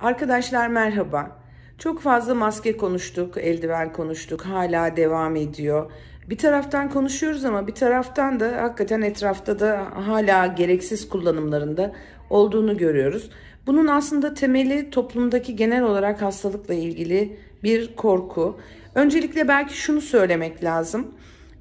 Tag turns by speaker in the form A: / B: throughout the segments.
A: Arkadaşlar merhaba. Çok fazla maske konuştuk, eldiven konuştuk. Hala devam ediyor. Bir taraftan konuşuyoruz ama bir taraftan da hakikaten etrafta da hala gereksiz kullanımlarında olduğunu görüyoruz. Bunun aslında temeli toplumdaki genel olarak hastalıkla ilgili bir korku. Öncelikle belki şunu söylemek lazım.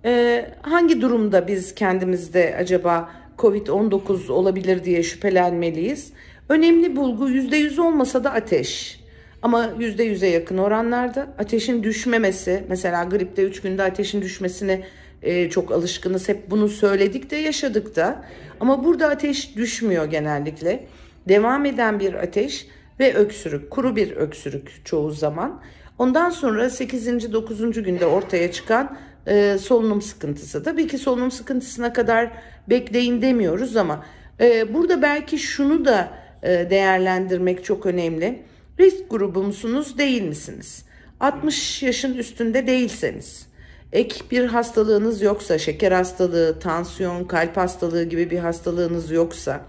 A: Ee, hangi durumda biz kendimizde acaba COVID-19 olabilir diye şüphelenmeliyiz? Önemli bulgu %100 olmasa da ateş. Ama %100'e yakın oranlarda ateşin düşmemesi mesela gripte 3 günde ateşin düşmesine e, çok alışkınız. Hep bunu söyledik de yaşadık da. Ama burada ateş düşmüyor genellikle. Devam eden bir ateş ve öksürük, kuru bir öksürük çoğu zaman. Ondan sonra 8. 9. günde ortaya çıkan e, solunum sıkıntısı. Tabii ki solunum sıkıntısına kadar bekleyin demiyoruz ama e, burada belki şunu da e, değerlendirmek çok önemli. Risk grubu musunuz değil misiniz? 60 yaşın üstünde değilseniz, ek bir hastalığınız yoksa, şeker hastalığı, tansiyon, kalp hastalığı gibi bir hastalığınız yoksa,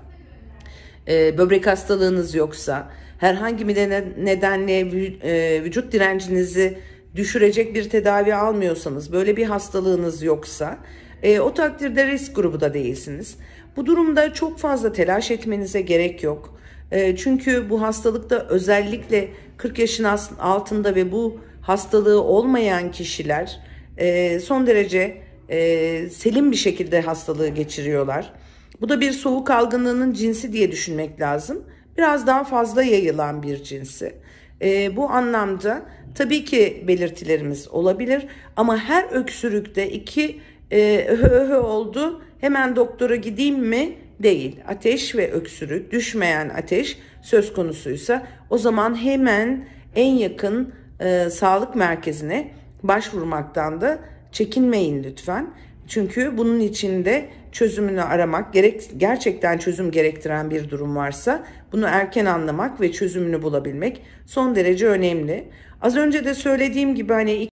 A: e, böbrek hastalığınız yoksa, herhangi bir nedenle e, vücut direncinizi düşürecek bir tedavi almıyorsanız, böyle bir hastalığınız yoksa, o takdirde risk grubu da değilsiniz. Bu durumda çok fazla telaş etmenize gerek yok. Ee, çünkü bu hastalıkta özellikle 40 yaşın altında ve bu hastalığı olmayan kişiler e, son derece e, selim bir şekilde hastalığı geçiriyorlar. Bu da bir soğuk algınlığının cinsi diye düşünmek lazım. Biraz daha fazla yayılan bir cinsi. E, bu anlamda tabii ki belirtilerimiz olabilir ama her öksürükte iki e, hö oldu hemen doktora gideyim mi değil. Ateş ve öksürük düşmeyen ateş söz konusuysa o zaman hemen en yakın e, sağlık merkezine başvurmaktan da çekinmeyin lütfen. Çünkü bunun içinde çözümünü aramak, gerek, gerçekten çözüm gerektiren bir durum varsa bunu erken anlamak ve çözümünü bulabilmek son derece önemli. Az önce de söylediğim gibi hani